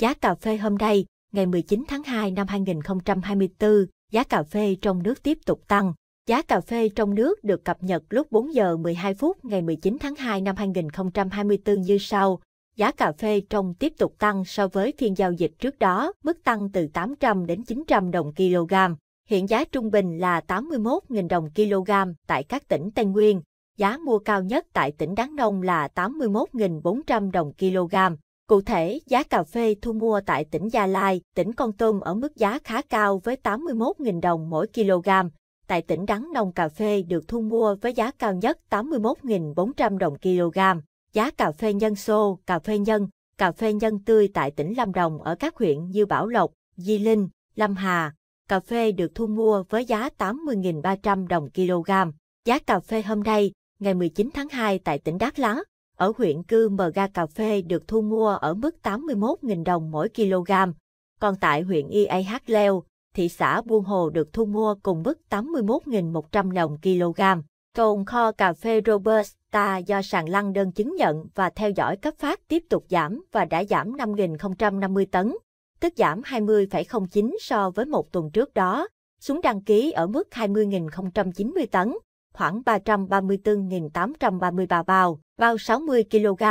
Giá cà phê hôm nay, ngày 19 tháng 2 năm 2024, giá cà phê trong nước tiếp tục tăng. Giá cà phê trong nước được cập nhật lúc 4 giờ 12 phút ngày 19 tháng 2 năm 2024 như sau. Giá cà phê trong tiếp tục tăng so với phiên giao dịch trước đó, mức tăng từ 800 đến 900 đồng kg. Hiện giá trung bình là 81.000 đồng kg tại các tỉnh Tây Nguyên. Giá mua cao nhất tại tỉnh Đắk Nông là 81.400 đồng kg. Cụ thể, giá cà phê thu mua tại tỉnh Gia Lai, tỉnh Con Tum ở mức giá khá cao với 81.000 đồng mỗi kg. Tại tỉnh Đắk Nông cà phê được thu mua với giá cao nhất 81.400 đồng kg. Giá cà phê nhân xô, cà phê nhân, cà phê nhân tươi tại tỉnh Lâm Đồng ở các huyện như Bảo Lộc, Di Linh, Lâm Hà. Cà phê được thu mua với giá 80.300 đồng kg. Giá cà phê hôm nay, ngày 19 tháng 2 tại tỉnh Đắk Lắk, ở huyện cư mờ Ga cà phê được thu mua ở mức 81.000 đồng mỗi kg, còn tại huyện IAH Leo, thị xã Buôn Hồ được thu mua cùng mức 81.100 đồng kg. Tồn kho cà phê Robusta do sàn lăng đơn chứng nhận và theo dõi cấp phát tiếp tục giảm và đã giảm 5.050 tấn, tức giảm 20,09 so với một tuần trước đó, xuống đăng ký ở mức 20.090 tấn khoảng 334.833 bao, bao 60 kg,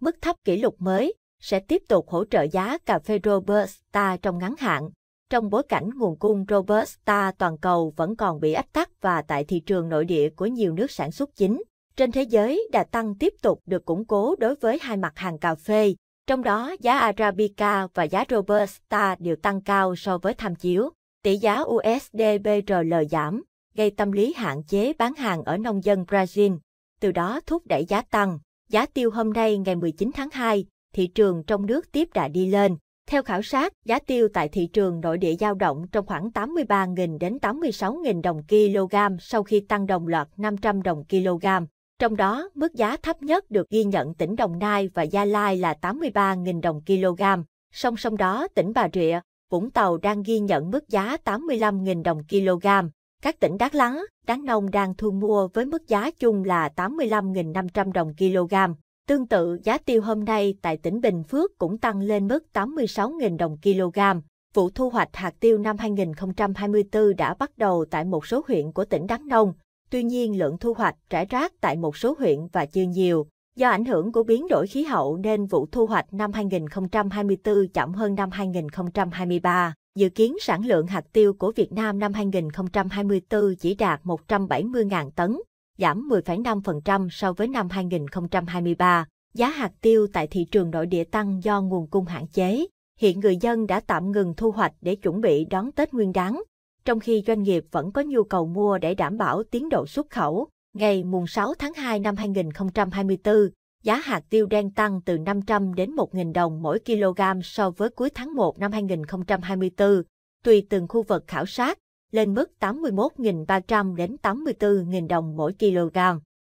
mức thấp kỷ lục mới, sẽ tiếp tục hỗ trợ giá cà phê Robusta trong ngắn hạn. Trong bối cảnh nguồn cung Robusta toàn cầu vẫn còn bị ách tắc và tại thị trường nội địa của nhiều nước sản xuất chính, trên thế giới đã tăng tiếp tục được củng cố đối với hai mặt hàng cà phê, trong đó giá Arabica và giá Robusta đều tăng cao so với tham chiếu. Tỷ giá USD BRL giảm gây tâm lý hạn chế bán hàng ở nông dân Brazil, từ đó thúc đẩy giá tăng. Giá tiêu hôm nay ngày 19 tháng 2, thị trường trong nước tiếp đã đi lên. Theo khảo sát, giá tiêu tại thị trường nội địa giao động trong khoảng 83.000 đến 86.000 đồng kg sau khi tăng đồng loạt 500 đồng kg. Trong đó, mức giá thấp nhất được ghi nhận tỉnh Đồng Nai và Gia Lai là 83.000 đồng kg. Song song đó, tỉnh Bà Rịa, Vũng Tàu đang ghi nhận mức giá 85.000 đồng kg. Các tỉnh Đắk Lắk, Đắk Nông đang thu mua với mức giá chung là 85.500 đồng kg. Tương tự, giá tiêu hôm nay tại tỉnh Bình Phước cũng tăng lên mức 86.000 đồng kg. Vụ thu hoạch hạt tiêu năm 2024 đã bắt đầu tại một số huyện của tỉnh Đắk Nông. Tuy nhiên, lượng thu hoạch rải rác tại một số huyện và chưa nhiều. Do ảnh hưởng của biến đổi khí hậu nên vụ thu hoạch năm 2024 chậm hơn năm 2023. Dự kiến sản lượng hạt tiêu của Việt Nam năm 2024 chỉ đạt 170.000 tấn, giảm 10,5% so với năm 2023. Giá hạt tiêu tại thị trường nội địa tăng do nguồn cung hạn chế. Hiện người dân đã tạm ngừng thu hoạch để chuẩn bị đón Tết Nguyên đán, trong khi doanh nghiệp vẫn có nhu cầu mua để đảm bảo tiến độ xuất khẩu. Ngày 6 tháng 2 năm 2024, giá hạt tiêu đen tăng từ 500 đến 1.000 đồng mỗi kg so với cuối tháng 1 năm 2024, tùy từng khu vực khảo sát, lên mức 81.300 đến 84.000 đồng mỗi kg.